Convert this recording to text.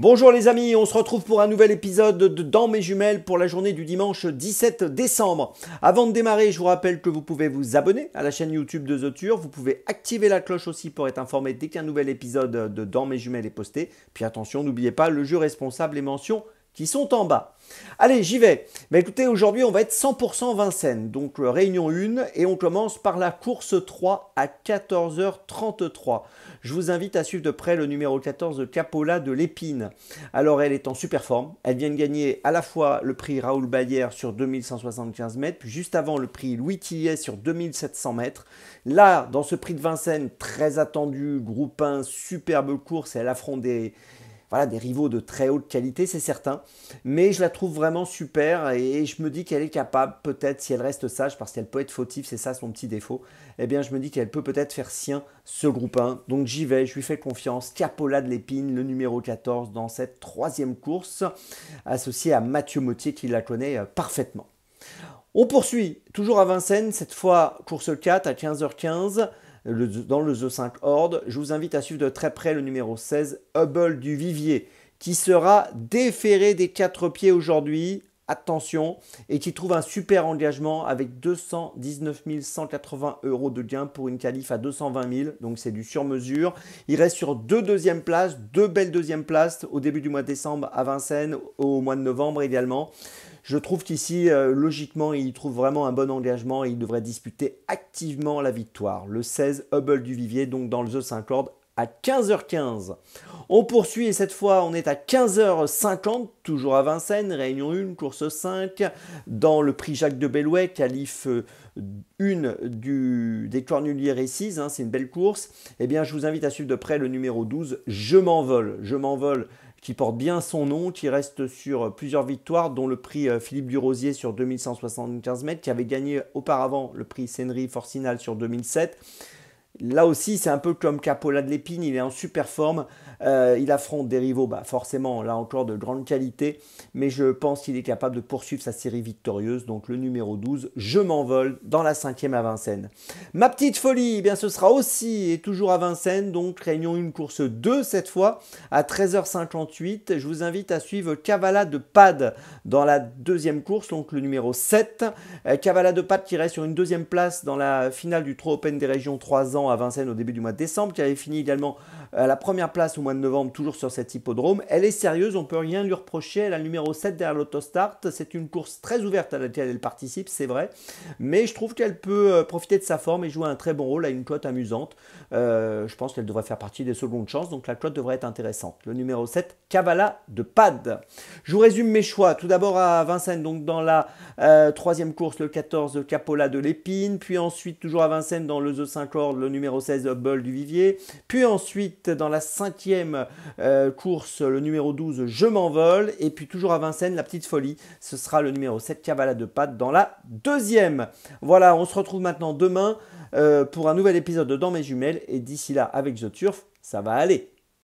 Bonjour les amis, on se retrouve pour un nouvel épisode de Dans mes jumelles pour la journée du dimanche 17 décembre. Avant de démarrer, je vous rappelle que vous pouvez vous abonner à la chaîne YouTube de Zoture, vous pouvez activer la cloche aussi pour être informé dès qu'un nouvel épisode de Dans mes jumelles est posté. Puis attention, n'oubliez pas le jeu responsable est mention qui sont en bas. Allez, j'y vais. Mais bah, écoutez, aujourd'hui, on va être 100% Vincennes. Donc, euh, réunion 1 et on commence par la course 3 à 14h33. Je vous invite à suivre de près le numéro 14 de Capola de l'Épine. Alors, elle est en super forme. Elle vient de gagner à la fois le prix Raoul Bayer sur 2175 mètres, puis juste avant le prix Louis Tillet sur 2700 mètres. Là, dans ce prix de Vincennes, très attendu, groupe 1, superbe course, elle affronte des voilà, des rivaux de très haute qualité, c'est certain. Mais je la trouve vraiment super et je me dis qu'elle est capable, peut-être, si elle reste sage, parce qu'elle peut être fautive, c'est ça son petit défaut, eh bien, je me dis qu'elle peut peut-être faire sien ce groupe 1. Donc, j'y vais, je lui fais confiance. Capola de l'épine, le numéro 14 dans cette troisième course, associée à Mathieu Mottier qui la connaît euh, parfaitement. On poursuit, toujours à Vincennes, cette fois course 4 à 15h15 dans le The 5 Horde. Je vous invite à suivre de très près le numéro 16, Hubble du Vivier, qui sera déféré des quatre pieds aujourd'hui attention, et qui trouve un super engagement avec 219 180 euros de gain pour une qualif à 220 000, donc c'est du sur-mesure. Il reste sur deux deuxièmes places, deux belles deuxièmes places au début du mois de décembre à Vincennes, au mois de novembre également. Je trouve qu'ici, euh, logiquement, il trouve vraiment un bon engagement et il devrait disputer activement la victoire. Le 16, Hubble du Vivier, donc dans le The 5 à 15h15. On poursuit et cette fois on est à 15h50, toujours à Vincennes, réunion 1, course 5, dans le prix Jacques de Bellouet, qualif 1 euh, des Cornuliers Récises. Hein, c'est une belle course. Eh bien je vous invite à suivre de près le numéro 12, Je m'envole, Je m'envole qui porte bien son nom, qui reste sur plusieurs victoires, dont le prix euh, Philippe Durosier sur 2175 mètres, qui avait gagné auparavant le prix Senri Forcinal sur 2007. Là aussi, c'est un peu comme Capola de l'Épine, il est en super forme. Euh, il affronte des rivaux, bah, forcément, là encore de grande qualité. Mais je pense qu'il est capable de poursuivre sa série victorieuse. Donc le numéro 12, je m'envole dans la cinquième à Vincennes. Ma petite folie, eh bien ce sera aussi et toujours à Vincennes. Donc réunion une course 2 cette fois à 13h58. Je vous invite à suivre Cavala de Pad dans la deuxième course, donc le numéro 7. Cavala euh, de Pad qui reste sur une deuxième place dans la finale du Trop Open des régions 3 ans à Vincennes au début du mois de décembre, qui avait fini également euh, à la première place au mois de novembre, toujours sur cet hippodrome. Elle est sérieuse, on peut rien lui reprocher. Elle a le numéro 7 derrière l'autostart. C'est une course très ouverte à laquelle elle participe, c'est vrai. Mais je trouve qu'elle peut euh, profiter de sa forme et jouer un très bon rôle à une cote amusante. Euh, je pense qu'elle devrait faire partie des secondes chances, donc la cote devrait être intéressante. Le numéro 7, Kavala de Pad. Je vous résume mes choix. Tout d'abord à Vincennes, donc dans la troisième course, le 14 Capola de l'Épine. Puis ensuite, toujours à Vincennes, dans le The 5 le numéro 16 Hubble du Vivier. Puis ensuite, dans la cinquième euh, course, le numéro 12 Je m'envole. Et puis toujours à Vincennes, La Petite Folie. Ce sera le numéro 7 Cavala de pâte dans la deuxième. Voilà, on se retrouve maintenant demain euh, pour un nouvel épisode de Dans mes jumelles. Et d'ici là, avec The Turf, ça va aller.